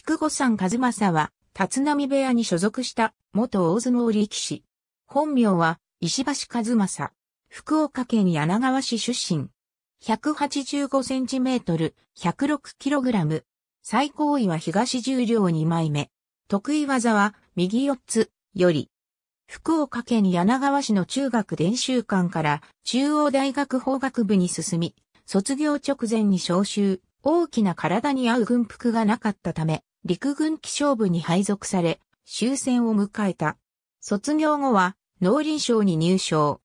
筑後山和正は、立浪部屋に所属した元大相撲力士。本名は石橋和正。福岡県柳川市出身。185センチメートル、106キログラム。最高位は東十両2枚目。得意技は右四つより。福岡県柳川市の中学伝習館から中央大学法学部に進み、卒業直前に召集、大きな体に合う軍服がなかったため、陸軍気象部に配属され、終戦を迎えた。卒業後は、農林省に入省。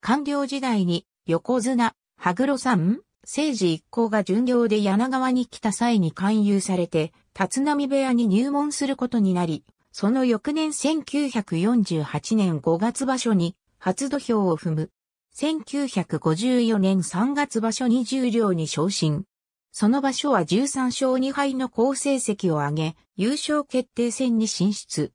官僚時代に、横綱、羽黒さん、政治一行が巡業で柳川に来た際に勧誘されて、立浪部屋に入門することになり、その翌年1948年5月場所に、初土俵を踏む。1954年3月場所に十両に昇進。その場所は13勝2敗の好成績を挙げ、優勝決定戦に進出。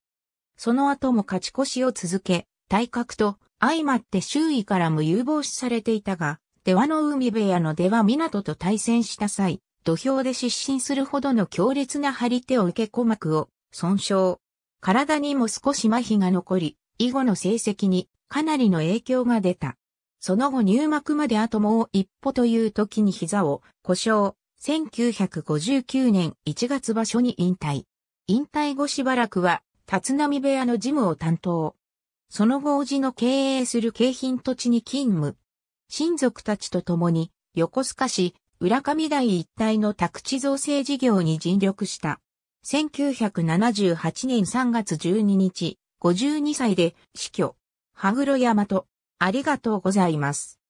その後も勝ち越しを続け、体格と相まって周囲からも有望視されていたが、出羽の海部屋の出羽港と対戦した際、土俵で失神するほどの強烈な張り手を受け鼓膜を損傷。体にも少し麻痺が残り、以後の成績にかなりの影響が出た。その後入幕まであともう一歩という時に膝を故障。1959年1月場所に引退。引退後しばらくは、立浪部屋の事務を担当。その後、おじの経営する京浜土地に勤務。親族たちと共に、横須賀市、浦上台一帯の宅地造成事業に尽力した。1978年3月12日、52歳で死去。羽黒山と、ありがとうございます。